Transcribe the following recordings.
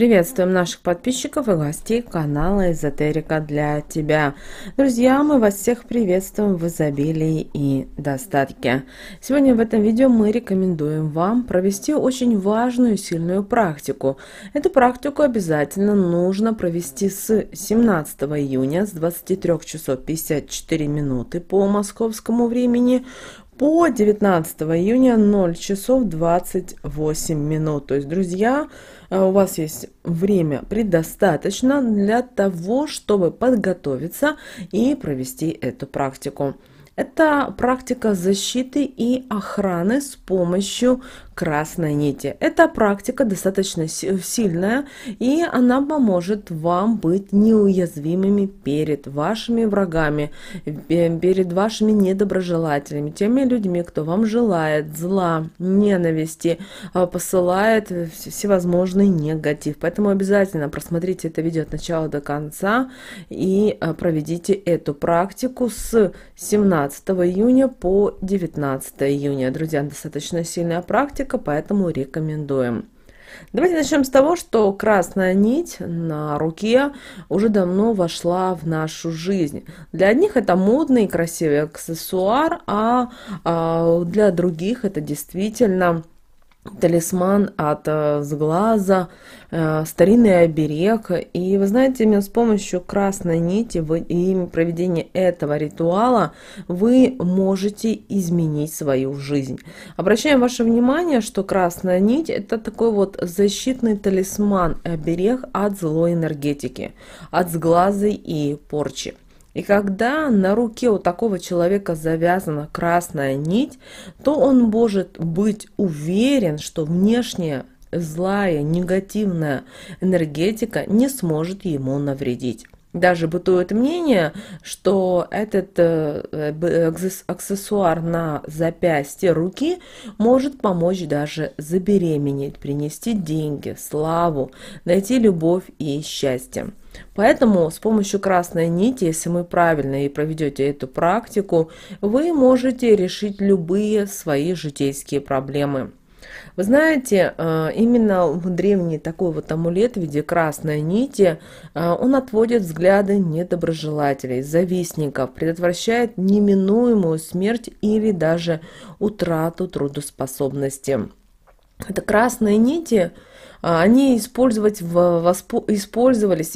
Приветствуем наших подписчиков и гостей канала Эзотерика для тебя. Друзья, мы вас всех приветствуем в изобилии и достатке. Сегодня в этом видео мы рекомендуем вам провести очень важную сильную практику. Эту практику обязательно нужно провести с 17 июня с 23 часов 54 минуты по московскому времени по 19 июня 0 часов 28 минут. То есть, друзья, э, у вас есть время предостаточно для того, чтобы подготовиться и провести эту практику. Это практика защиты и охраны с помощью красной нити. Эта практика достаточно сильная, и она поможет вам быть неуязвимыми перед вашими врагами, перед вашими недоброжелателями, теми людьми, кто вам желает зла, ненависти, а, посылает всевозможный негатив. Поэтому обязательно просмотрите это видео от начала до конца и а, проведите эту практику с 17 15 июня по 19 июня. Друзья, достаточно сильная практика, поэтому рекомендуем. Давайте начнем с того, что красная нить на руке уже давно вошла в нашу жизнь. Для одних это модный и красивый аксессуар, а, а для других это действительно талисман от э, сглаза, э, старинный оберег. И вы знаете, именно с помощью красной нити и проведения этого ритуала вы можете изменить свою жизнь. Обращаем ваше внимание, что красная нить это такой вот защитный талисман, оберег от злой энергетики, от сглазы и порчи. И когда на руке у такого человека завязана красная нить, то он может быть уверен, что внешняя злая, негативная энергетика не сможет ему навредить. Даже бытует мнение, что этот э, э, э, аксессуар на запястье руки может помочь даже забеременеть, принести деньги, славу, найти любовь и счастье. Поэтому с помощью красной нити, если мы правильно и проведете эту практику, вы можете решить любые свои житейские проблемы. Вы знаете, а, именно древний такой вот амулет в виде красной нити, а, он отводит взгляды недоброжелателей, завистников, предотвращает неминуемую смерть или даже утрату трудоспособности. Это красные нити, а, они использовались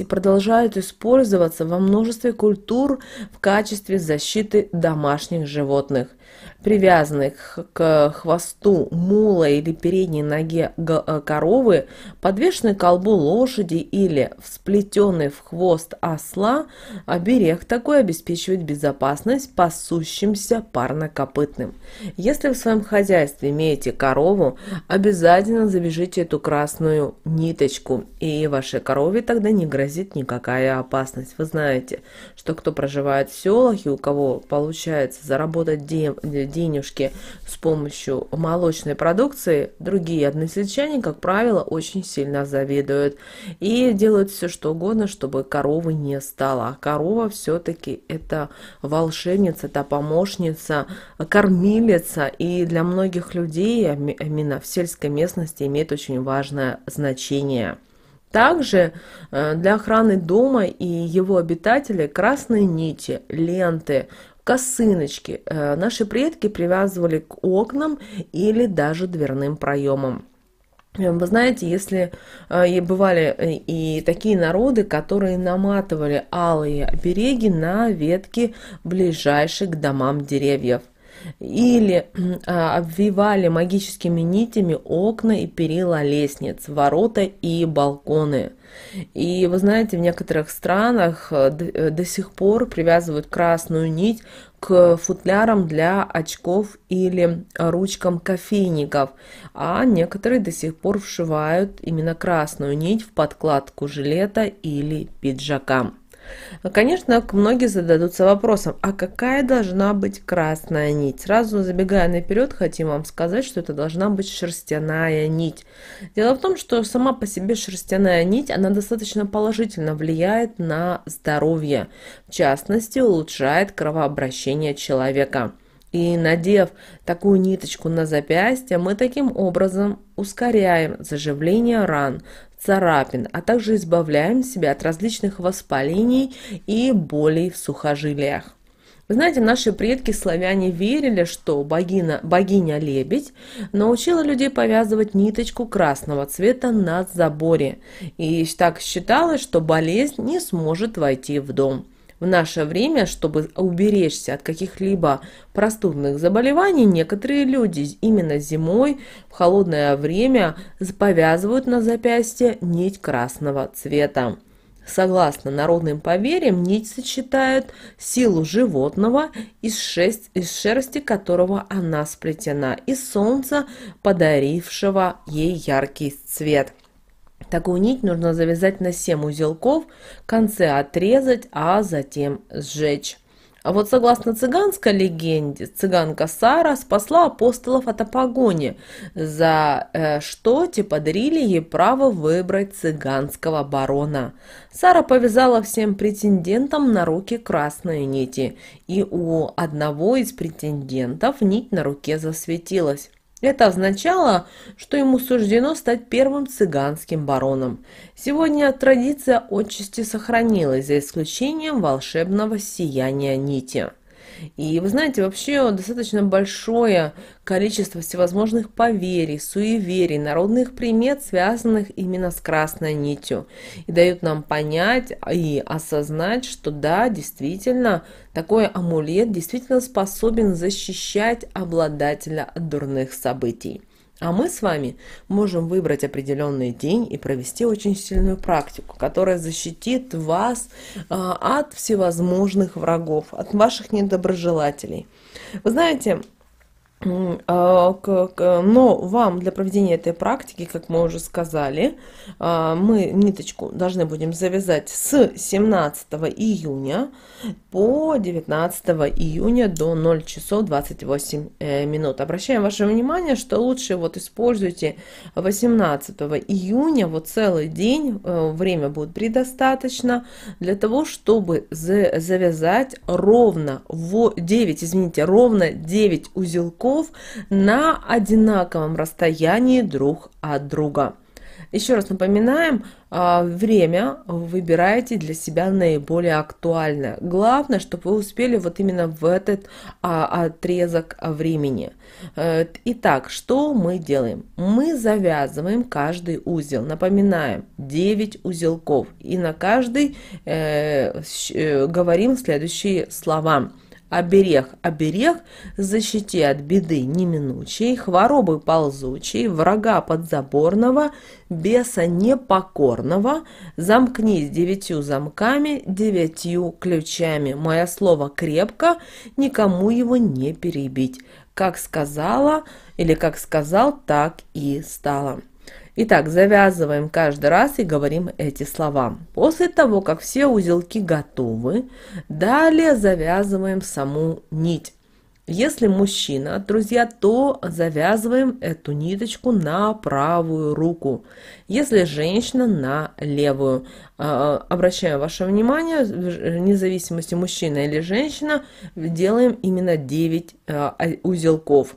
и продолжают использоваться во множестве культур в качестве защиты домашних животных – привязанных к хвосту мула или передней ноге э, коровы, подвешенной к колбу лошади или всплетенный в хвост осла, оберег такой обеспечивает безопасность пасущимся парнокопытным. Если в своем хозяйстве имеете корову, обязательно завяжите эту красную ниточку, и вашей корове тогда не грозит никакая опасность. Вы знаете, что кто проживает в селах и у кого получается заработать деньги, денежки с помощью молочной продукции, другие односельчане, как правило, очень сильно завидуют и делают все, что угодно, чтобы коровы не стало. А корова все-таки это волшебница, это помощница, кормилица. И для многих людей именно в сельской местности имеет очень важное значение. Также э, для охраны дома и его обитателей красные нити, ленты, Косыночки. Э, наши предки привязывали к окнам или даже дверным проемам. Э, вы знаете, если э, и бывали и такие народы, которые наматывали алые береги на ветки ближайших к домам деревьев или а, обвивали магическими нитями окна и перила лестниц, ворота и балконы. И вы знаете, в некоторых странах э, до, э, до сих пор привязывают красную нить к футлярам для очков или ручкам кофейников, а некоторые до сих пор вшивают именно красную нить в подкладку жилета или пиджака. Конечно, многие зададутся вопросом, а какая должна быть красная нить? Сразу забегая наперед, хотим вам сказать, что это должна быть шерстяная нить. Дело в том, что сама по себе шерстяная нить, она достаточно положительно влияет на здоровье. В частности, улучшает кровообращение человека. И надев такую ниточку на запястье, мы таким образом ускоряем заживление ран, царапин, а также избавляем себя от различных воспалений и болей в сухожилиях. Вы знаете, наши предки славяне верили, что богина, богиня лебедь научила людей повязывать ниточку красного цвета на заборе. И так считалось, что болезнь не сможет войти в дом. В наше время, чтобы уберечься от каких-либо простудных заболеваний, некоторые люди именно зимой в холодное время повязывают на запястье нить красного цвета. Согласно народным поверьям, нить сочетает силу животного, из, шесть, из шерсти которого она сплетена, и солнца, подарившего ей яркий цвет – Такую нить нужно завязать на 7 узелков, конце отрезать, а затем сжечь. А вот согласно цыганской легенде, цыганка Сара спасла апостолов от опогони, за э, что те подарили ей право выбрать цыганского барона. Сара повязала всем претендентам на руки красные нити, и у одного из претендентов нить на руке засветилась. Это означало, что ему суждено стать первым цыганским бароном. Сегодня традиция отчасти сохранилась, за исключением волшебного сияния нити. И вы знаете, вообще достаточно большое количество всевозможных поверий, суеверий, народных примет, связанных именно с красной нитью. И дают нам понять и осознать, что да, действительно, такой амулет действительно способен защищать обладателя от дурных событий. А мы с вами можем выбрать определенный день и провести очень сильную практику, которая защитит вас а, от всевозможных врагов, от ваших недоброжелателей. Вы знаете, а, но вам для проведения этой практики, как мы уже сказали, а, мы ниточку должны будем завязать с 17 июня по 19 июня до 0 часов 28 э, минут. Обращаем ваше внимание, что лучше вот используйте 18 июня, вот целый день, э, время будет предостаточно для того, чтобы завязать ровно 9, извините, ровно 9 узелков слов на одинаковом расстоянии друг от друга. Еще раз напоминаем, а, время выбирайте для себя наиболее актуальное. Главное, чтобы вы успели вот именно в этот а, отрезок времени. Э, итак, что мы делаем? Мы завязываем каждый узел. Напоминаем, 9 узелков. И на каждый э, э, говорим следующие слова оберег, оберег, защити от беды неминучей, хворобы ползучей, врага подзаборного, беса непокорного, замкнись девятью замками, девятью ключами. Мое слово крепко, никому его не перебить. Как сказала или как сказал, так и стало. Итак, завязываем каждый раз и говорим эти слова. После того, как все узелки готовы, далее завязываем саму нить. Если мужчина, друзья, то завязываем эту ниточку на правую руку. Если женщина, на левую. А, Обращаем ваше внимание, вне зависимости мужчина или женщина, делаем именно 9 а, а, узелков.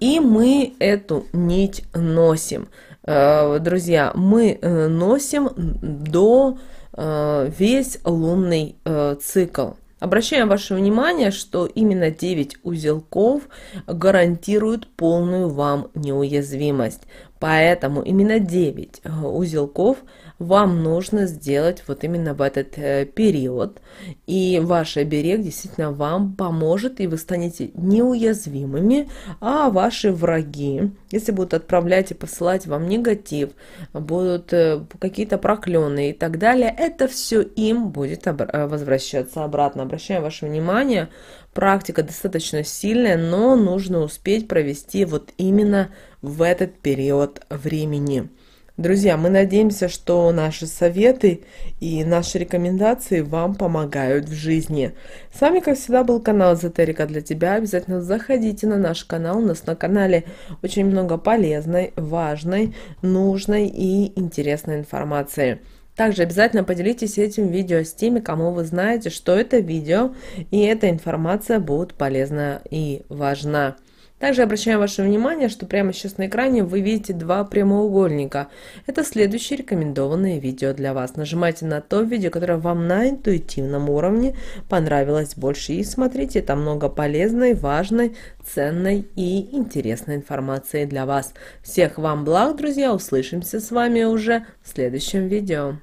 И мы эту нить носим. Э, друзья, мы э, носим до э, весь лунный цикл. Обращаем ваше внимание, что именно 9 узелков гарантируют полную вам неуязвимость. Поэтому именно 9 э, узелков вам нужно сделать вот именно в этот э, период. И ваш оберег действительно вам поможет, и вы станете неуязвимыми, а ваши враги, если будут отправлять и посылать вам негатив, будут э, какие-то проклены и так далее, это все им будет возвращаться обратно. Обращаю ваше внимание, практика достаточно сильная, но нужно успеть провести вот именно в этот период времени. Друзья, мы надеемся, что наши советы и наши рекомендации вам помогают в жизни. С вами, как всегда, был канал Эзотерика для тебя. Обязательно заходите на наш канал. У нас на канале очень много полезной, важной, нужной и интересной информации. Также обязательно поделитесь этим видео с теми, кому вы знаете, что это видео и эта информация будет полезна и важна. Также обращаем ваше внимание, что прямо сейчас на экране вы видите два прямоугольника. Это следующее рекомендованное видео для вас. Нажимайте на то видео, которое вам на интуитивном уровне понравилось больше. И смотрите, там много полезной, важной, ценной и интересной информации для вас. Всех вам благ, друзья. Услышимся с вами уже в следующем видео.